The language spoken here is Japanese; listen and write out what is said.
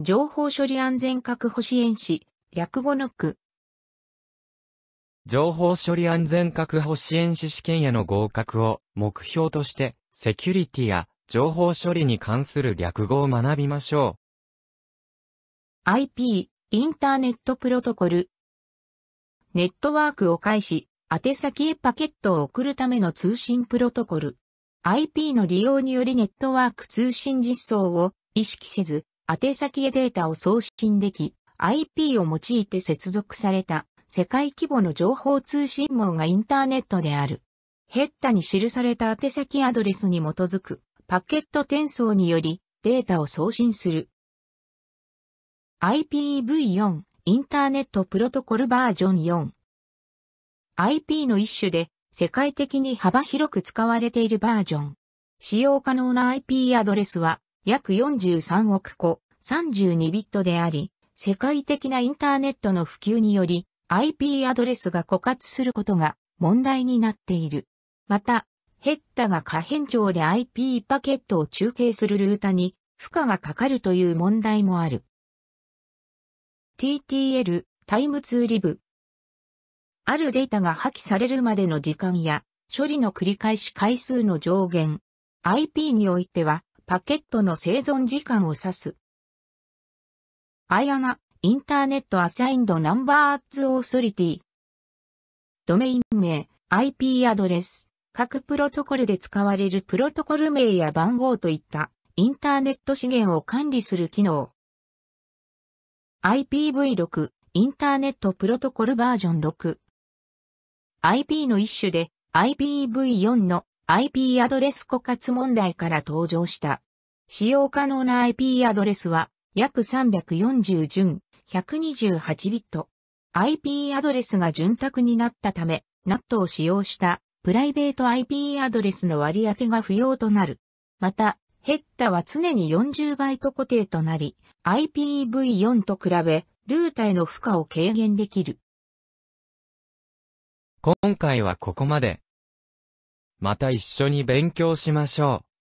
情報処理安全確保支援士、略語の区。情報処理安全確保支援士試験への合格を目標として、セキュリティや情報処理に関する略語を学びましょう。IP、インターネットプロトコル。ネットワークを介し、宛先へパケットを送るための通信プロトコル。IP の利用によりネットワーク通信実装を意識せず、宛先へデータを送信でき、IP を用いて接続された世界規模の情報通信網がインターネットである。ヘッダに記された宛先アドレスに基づくパケット転送によりデータを送信する。IPv4 インターネットプロトコルバージョン4 IP の一種で世界的に幅広く使われているバージョン。使用可能な IP アドレスは約43億個。32ビットであり、世界的なインターネットの普及により IP アドレスが枯渇することが問題になっている。また、ヘッダが可変調で IP パケットを中継するルータに負荷がかかるという問題もある。TTL タイムツーリブあるデータが破棄されるまでの時間や処理の繰り返し回数の上限 IP においてはパケットの生存時間を指す。アイアナ、インターネットアサインドナンバーツオーソリティ。ドメイン名、IP アドレス、各プロトコルで使われるプロトコル名や番号といったインターネット資源を管理する機能。IPv6、インターネットプロトコルバージョン6。IP の一種で IPv4 の IP アドレス枯渇問題から登場した。使用可能な IP アドレスは約340順、128ビット。IP アドレスが潤沢になったため、NAT を使用したプライベート IP アドレスの割り当てが不要となる。また、ヘッダは常に40バイト固定となり、IPv4 と比べ、ルータへの負荷を軽減できる。今回はここまで。また一緒に勉強しましょう。